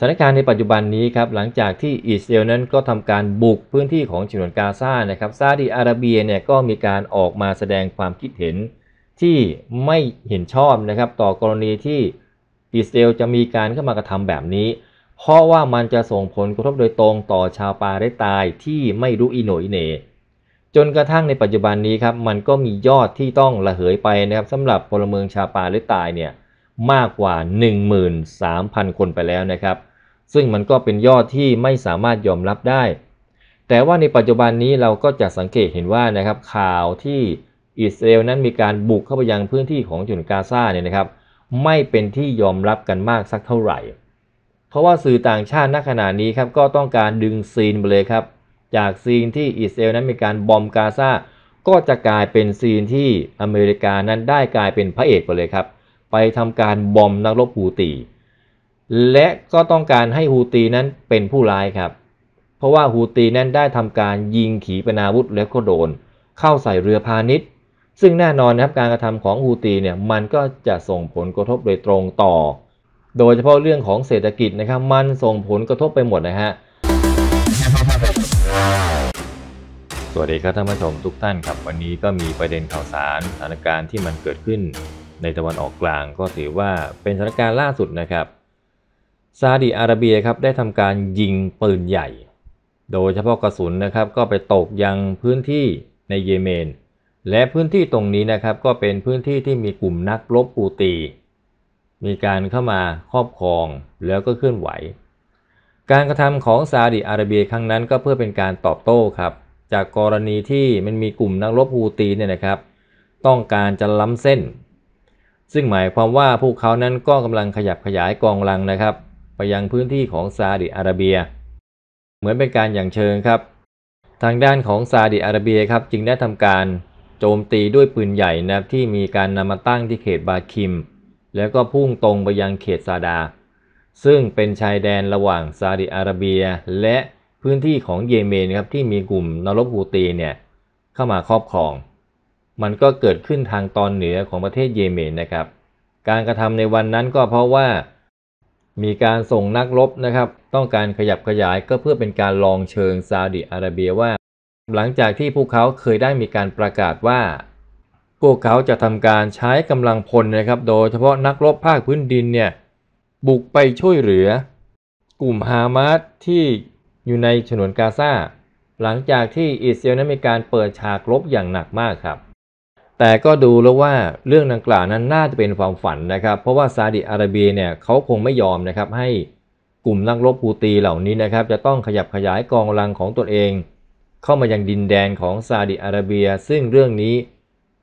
สถานการณ์ในปัจจุบันนี้ครับ หลังจากที่อิสราเอลนั้นก็ทำการบุกพื้นที่ของฉนวนกาซานะครับ ซาอุดีอาระเบียเนี่ยก็มีการออกมาแสดงความคิดเห็น ที่ไม่เห็นชอบนะครับ ต่อกรณีที่อิสราเอลจะมีการเข้ามากระทำแบบนี้ เพราะว่ามันจะส่งผล กระทบโดยตรงต่อชาวปาเลสไตน์ที่ไม่รู้อีโนอีเน จนกระทั่งในปัจจุบันนี้ครับมันก็มียอดที่ต้องระเหยไปนะครับสำหรับพลเมืองชาวปาเลสไตน์เนี่ยมากกว่า 13,000 คนไปแล้วนะครับซึ่งมันก็เป็นยอดที่ไม่สามารถยอมรับได้ แต่ว่าในปัจจุบันนี้เราก็จะสังเกตเห็นว่านะครับข่าวที่อิสราเอลนั้นมีการบุกเข้าไปยังพื้นที่ของจุนกาซาเนี่ยนะครับไม่เป็นที่ยอมรับกันมากสักเท่าไหร่ เพราะว่าสื่อต่างชาติณขณะนี้ครับก็ต้องการดึงซีนไปเลยครับจากซีนที่อิสราเอลนั้นมีการบอมกาซา ก็จะกลายเป็นซีนที่อเมริกานั้นได้กลายเป็นพระเอกไปเลยครับ ไปทำการบอมนักรบปูตีและก็ต้องการให้ฮูตีนั้นเป็นผู้ร้ายครับ เพราะว่าฮูตีนั้นได้ทำการยิง ขีปนาวุธแล้วก็โดน เข้าใส่เรือพาณิชย์ ซึ่งแน่นอนนะครับการกระทำของฮูตีเนี่ยมันก็จะส่งผลกระทบโดยตรงต่อ โดยเฉพาะเรื่องของเศรษฐกิจนะครับมันส่งผลกระทบไปหมดนะฮะ สวัสดีครับท่านผู้ชมทุกท่านครับวันนี้ก็มีประเด็นข่าวสารสถานการณ์ที่มันเกิดขึ้นในตะวันออกกลางก็ถือว่าเป็นสถานการณ์ล่าสุดนะครับซาอุดีอาระเบียครับได้ทำการยิงปืนใหญ่ โดยเฉพาะกระสุนนะครับ ก็ไปตกยังพื้นที่ในเยเมนและพื้นที่ตรงนี้นะครับ ก็เป็นพื้นที่ที่มีกลุ่มนักรบอูตี มีการเข้ามาครอบครองแล้วก็เคลื่อนไหว การกระทำของซาอุดีอาระเบียครั้งนั้นก็เพื่อเป็นการตอบโต้ครับ จากกรณีที่มันมีกลุ่มนักรบฮูตีเนี่ยนะครับ ต้องการจะล้ำเส้น ซึ่งหมายความว่าพวกเขานั้นก็กำลังขยับขยายกองลังนะครับไปยังพื้นที่ของซาอุดิอาระเบีย เหมือนเป็นการอย่างเชิงครับ ทางด้านของซาอุดิอาระเบียครับจึงได้ทำการโจมตีด้วยปืนใหญ่นะครับที่มีการนำมาตั้งที่เขตบาคิม แล้วก็พุ่งตรงไปยังเขตซาดา ซึ่งเป็นชายแดนระหว่างซาอุดิอาระเบียและพื้นที่ของเยเมนครับที่มีกลุ่มนรบฮูตีเนี่ยเข้ามาครอบครองมันก็เกิดขึ้นทางตอนเหนือของประเทศเยเมนนะครับ การกระทำในวันนั้นก็เพราะว่ามีการส่งนักรบนะครับต้องการขยับขยายก็เพื่อเป็นการลองเชิงซาอุดิอาระเบียว่า หลังจากที่พวกเขาเคยได้มีการประกาศว่า พวกเขาจะทำการใช้กำลังพลนะครับโดยเฉพาะนักรบภาคพื้นดินเนี่ยบุกไปช่วยเหลือ กลุ่มฮามาสที่อยู่ในฉนวนกาซาหลังจากที่อิสราเอลนั้นมีการเปิดฉากรบอย่างหนักมากครับแต่ก็ดูแล้วว่าเรื่องดังกล่าวนั้นน่าจะเป็นความฝันนะครับ เพราะว่าซาอุดิอาระเบียเนี่ยเขาคงไม่ยอมนะครับ ให้กลุ่มนักรบฮูตีเหล่านี้นะครับ จะต้องขยับขยายกองกำลังของตนเอง เข้ามายังดินแดนของซาอุดิอาระเบีย ซึ่งเรื่องนี้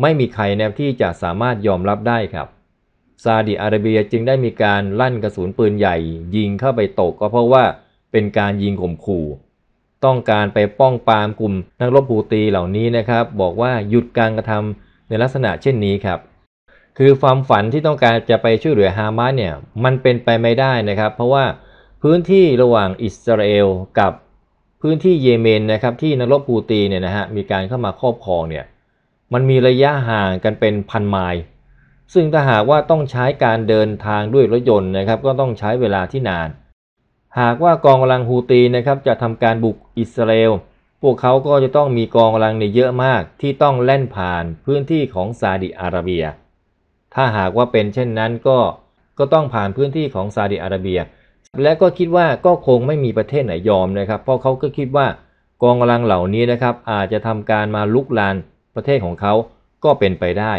ไม่มีใครแนวที่จะสามารถยอมรับได้ครับซาอุดิอาระเบียจึงได้มีการลั่นกระสุนปืนใหญ่ ยิงเข้าไปตกก็เพราะว่าเป็นการยิงข่มขู่ ต้องการไปป้องปราม กลุ่มนักรบปูตีเหล่านี้นะครับบอกว่าหยุดการกระทำในลักษณะเช่นนี้ครับคือความฝันที่ต้องการจะไปช่วยเหลือฮามาสเนี่ยมันเป็นไปไม่ได้นะครับเพราะว่าพื้นที่ระหว่างอิสราเอลกับพื้นที่เยเมนนะครับที่นรกรบปูตีเนี่ยนะฮะมีการเข้ามาครอบครองเนี่ยมันมีระยะห่างกันเป็นพันไมล์ซึ่งถ้าหากว่าต้องใช้การเดินทางด้วยรถยนต์นะครับ ก็ต้องใช้เวลาที่นาน หากว่ากองกำลังฮูตีนะครับจะทำการบุกอิสราเอลพวกเขาก็จะต้องมีกองกำลังในเยอะมาก ที่ต้องแล่นผ่านพื้นที่ของซาดิอาระเบีย ถ้าหากว่าเป็นเช่นนั้นก็ก็ต้องผ่านพื้นที่ของซาดิอาระเบีย และก็คิดว่าก็คงไม่มีประเทศไหนยอมนะครับ เพราะเขาก็คิดว่ากองกำลังเหล่านี้นะครับ อาจจะทำการมาลุกลานประเทศของเขาก็เป็นไปได้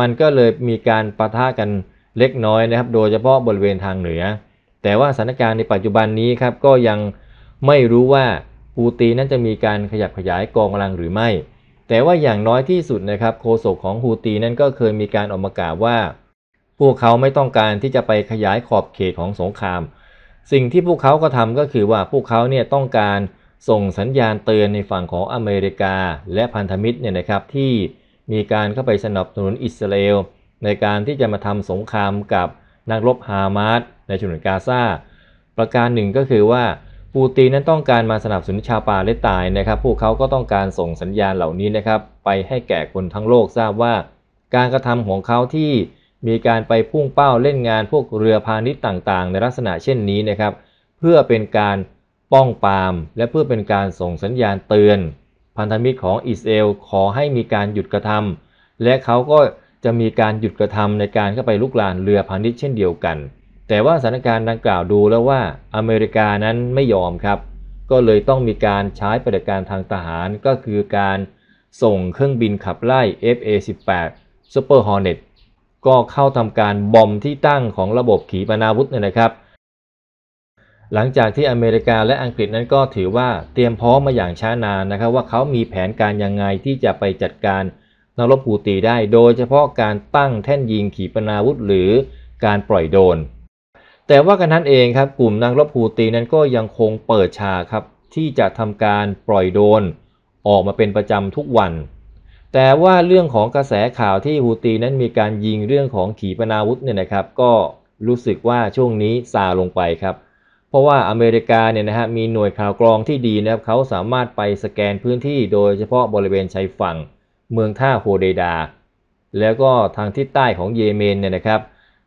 มันก็เลยมีการประทะกันเล็กน้อยนะครับ โดยเฉพาะบริเวณทางเหนือ แต่ว่าสถานการณ์ในปัจจุบันนี้ครับก็ยังไม่รู้ว่าฮูตีนั้นจะมีการขยับขยายกองกำลังหรือไม่ แต่ว่าอย่างน้อยที่สุดนะครับโคโซกของฮูตีนั้นก็เคยมีการออกมากล่าวว่าพวกเขาไม่ต้องการที่จะไปขยายขอบเขตของสงคราม สิ่งที่พวกเขาก็ทำก็คือว่าพวกเขาเนี่ยต้องการส่งสัญญาณเตือนในฝั่งของอเมริกาและพันธมิตรเนี่ยนะครับที่มีการเข้าไปสนับสนุนอิสราเอลในการที่จะมาทำสงครามกับนักรบฮามาสในชนวนกาซาประการหนึ่งก็คือว่าปูตีนั้นต้องการมาสนับสนุนชาวปาเลสไตน์นะครับพวกเขาก็ต้องการส่งสัญญาณเหล่านี้นะครับไปให้แก่คนทั้งโลกทราบว่า การกระทำของเขาที่มีการไปพุ่งเป้าเล่นงานพวกเรือพาณิชย์ต่าง ๆ ในลักษณะเช่นนี้นะครับ เพื่อเป็นการป้องปาม และเพื่อเป็นการส่งสัญญาณเตือน พันธมิตรของอิสราเอลขอให้มีการหยุดกระทำ และเขาก็จะมีการหยุดกระทำในการเข้าไปลุกลานเรือพาณิชย์เช่นเดียวกันแต่ว่าสถานการณ์ดังกล่าวดูแล้วว่าอเมริกานั้นไม่ยอมครับ ก็เลยต้องมีการใช้ปฏิการทางทหารก็คือการส่งเครื่องบินขับไล่ FA-18 Super Hornet ก็เข้าทำการบอมที่ตั้งของระบบขีปนาวุธเนี่ยนะครับ หลังจากที่อเมริกาและอังกฤษนั้นก็ถือว่าเตรียมพร้อมมาอย่างช้านานนะครับ ว่าเขามีแผนการยังไงที่จะไปจัดการนรบปูตีได้ โดยเฉพาะการตั้งแท่นยิงขีปนาวุธหรือการปล่อยโดนแต่ว่ากันนั้นเองครับกลุ่มนางรบฮูตีนั้นก็ยังคงเปิดฉากครับที่จะทำการปล่อยโดนออกมาเป็นประจำทุกวัน แต่ว่าเรื่องของกระแสข่าวที่ฮูตีนั้นมีการยิงเรื่องของขีปนาวุธเนี่ยนะครับก็รู้สึกว่าช่วงนี้ซาลงไปครับ เพราะว่าอเมริกาเนี่ยนะฮะมีหน่วยข่าวกรองที่ดีนะครับเขาสามารถไปสแกนพื้นที่โดยเฉพาะบริเวณชายฝั่งเมืองท่าโฮเดดาแล้วก็ทางทิศใต้ของเยเมนเนี่ยนะครับ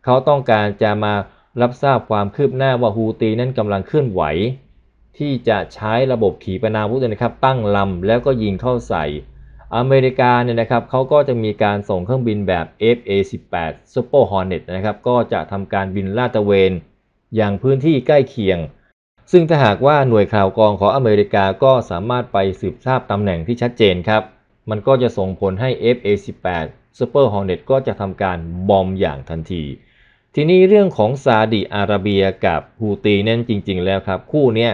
เขาต้องการจะมารับทราบความคืบหน้าว่าฮูตีนั้นกำลังเคลื่อนไหว ที่จะใช้ระบบขีปนาวุธนะครับ ตั้งลำแล้วก็ยิงเข้าใส่ อเมริกาเนี่ยนะครับเขาก็จะมีการส่งเครื่องบินแบบ FA18 Super Hornet นะครับก็จะทำการบินลาดตระเวนอย่างพื้นที่ใกล้เคียง ซึ่งถ้าหากว่าหน่วยข่าวกองของอเมริกาก็สามารถไปสืบทราบตำแหน่งที่ชัดเจนครับ มันก็จะส่งผลให้ FA18 Super Hornet ก็จะทำการบอมอย่างทันทีทีนี้เรื่องของซาดิอาระเบียกับฮูตีนั่นจริง ๆแล้วครับคู่เนี้ย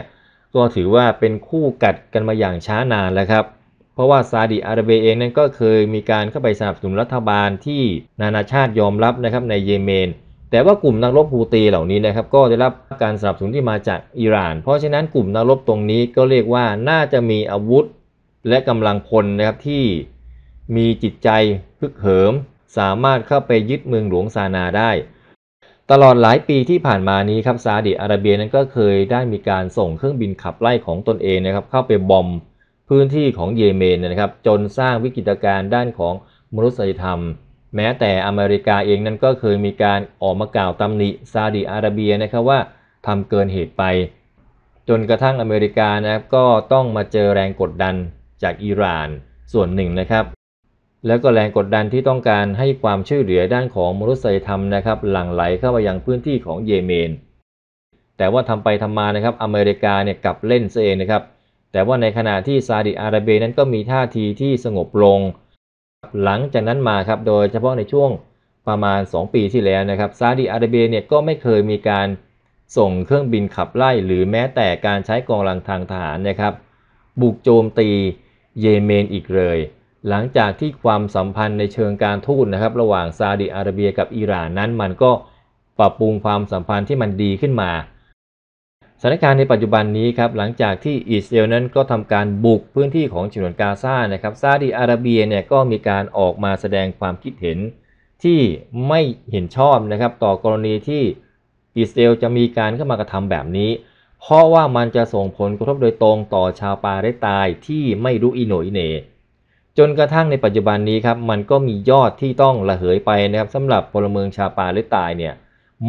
ก็ถือว่าเป็นคู่กัดกันมาอย่างช้านานแล้วครับ เพราะว่าซาดิอาระเบียเองนั้นก็เคยมีการเข้าไปสนับสนุนรัฐบาลที่นานาชาติยอมรับนะครับในเยเมน แต่ว่ากลุ่มนักรบฮูตีเหล่านี้นะครับ ก็ได้รับการสนับสนุนที่มาจากอิหร่าน เพราะฉะนั้นกลุ่มนักรบตรงนี้ก็เรียกว่าน่าจะมีอาวุธและกำลังพลนะครับที่มีจิตใจพึกเหิม สามารถเข้าไปยึดเมืองหลวงซานาได้ตลอดหลายปีที่ผ่านมานี้ครับซาอุดิอาระเบียนั้นก็เคยได้มีการส่งเครื่องบินขับไล่ของตนเองนะครับ เข้าไปบอมพื้นที่ของเยเมนนะครับ จนสร้างวิกฤตการณ์ด้านของมนุษยธรรม แม้แต่อเมริกาเองนั้นก็เคยมีการออกมากล่าวตำหนิซาอุดิอาระเบียนะครับว่าทำเกินเหตุไป จนกระทั่งอเมริกานะครับก็ต้องมาเจอแรงกดดันจากอิหร่านส่วนหนึ่งนะครับและก็แรงกดดันที่ต้องการให้ความช่วยเหลือด้านของมนุษยธรรมนะครับหลั่งไหลเข้ามายังพื้นที่ของเยเมนแต่ว่าทำไปทำมานะครับอเมริกาเนี่ยกลับเล่นซะเองนะครับ แต่ว่าในขณะที่ซาดิอาระเบียนั้นก็มีท่าทีที่สงบลงหลังจากนั้นมาครับ โดยเฉพาะในช่วงประมาณ 2 ปีที่แล้วนะครับซาดิอาระเบียเนี่ยก็ไม่เคยมีการส่งเครื่องบินขับไล่หรือแม้แต่การใช้กองกำลังทางทหารนะครับ บุกโจมตีเยเมน อีกเลยหลังจากที่ความสัมพันธ์ในเชิงการทูตนะครับระหว่างซาอุดิอาระเบียกับอิหร่านนั้นมันก็ปรับปรุงความสัมพันธ์ที่มันดีขึ้นมาสถานการณ์ในปัจจุบันนี้ครับหลังจากที่อิสราเอลนั้นก็ทำการบุกพื้นที่ของฉนวนกาซานะครับซาอุดิอาระเบียเนี่ยก็มีการออกมาแสดงความคิดเห็นที่ไม่เห็นชอบนะครับต่อกรณีที่อิสราเอลจะมีการเข้ามากระทำแบบนี้เพราะว่ามันจะส่งผลกระทบโดยตรงต่อชาวปาเลสไตน์ที่ไม่รู้อิโนอิเนจนกระทั่งในปัจจุบันนี้ครับมันก็มียอดที่ต้องระเหยไปนะครับสำหรับพลเมืองชาปาหรือตายเนี่ย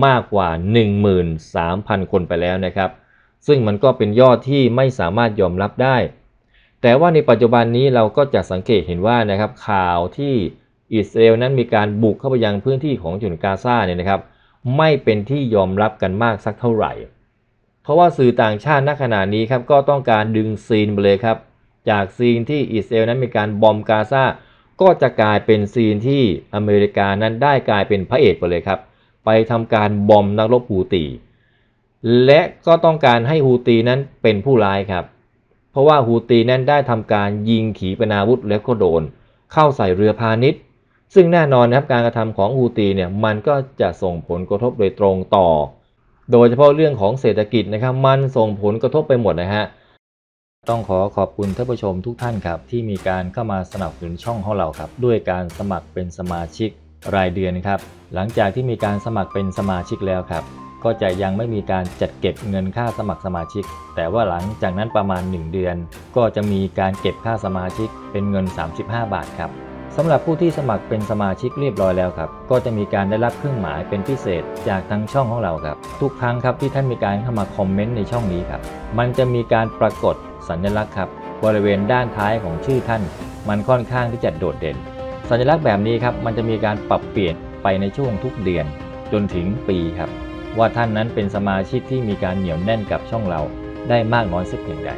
มากกว่า 13,000 คนไปแล้วนะครับ ซึ่งมันก็เป็นยอดที่ไม่สามารถยอมรับได้ แต่ว่าในปัจจุบันนี้เราก็จะสังเกตเห็นว่านะครับข่าวที่อิสราเอลนั้นมีการบุกเข้าไปยังพื้นที่ของจุนกาซาเนี่ยนะครับ ไม่เป็นที่ยอมรับกันมากสักเท่าไหร่ เพราะว่าสื่อต่างชาติณขณะนี้ครับก็ต้องการดึงซีนไปเลยครับจากซีนที่อิสราเอลนั้นมีการบอมกาซา ก็จะกลายเป็นซีนที่อเมริกานั้นได้กลายเป็นพระเอกไปเลยครับ ไปทำการบอมนักรบฮูตี และก็ต้องการให้ฮูตีนั้นเป็นผู้ร้ายครับ เพราะว่าฮูตีนั้นได้ทำการยิงขีปนาวุธและก็โดนเข้าใส่เรือพาณิชย์ ซึ่งแน่นอนนะครับการกระทำของฮูตีเนี่ยมันก็จะส่งผลกระทบโดยตรงต่อ โดยเฉพาะเรื่องของเศรษฐกิจนะครับมันส่งผลกระทบไปหมดนะฮะเต้องขอขอบคุณท่านผู้ชมทุกท่านครับ ที่มีการเข้ามาสนับสนุนช่องของเราครับ ด้วยการสมัครเป็นสมาชิก รายเดือนครับหลังจากที่มีการสมัครเป็นสมาชิกแล้วครับ ก็จะยังไม่มีการจัดเก็บเงินค่าสมัครสมาชิก แต่ว่าหลังจากนั้นประมาณ 1 เดือน ก็จะมีการเก็บค่าสมาชิกเป็นเงิน 35 บาทครับสำหรับผู้ที่สมัครเป็นสมาชิกเรียบร้อยแล้วครับก็จะมีการได้รับเครื่องหมายเป็นพิเศษจากทางช่องของเราครับ ทุกครั้งครับที่ท่านมีการเข้ามาคอมเมนต์ในช่องนี้ครับมันจะมีการปรากฏสัญลักษณ์ครับ บริเวณด้านท้ายของชื่อท่าน มันค่อนข้างที่จะโดดเด่น สัญลักษณ์แบบนี้ครับ มันจะมีการปรับเปลี่ยนไปในช่วงทุกเดือนจนถึงปีครับ ว่าท่านนั้นเป็นสมาชิกที่มีการเหนียวแน่นกับช่องเรา ได้มากน้อยสักเพียงใด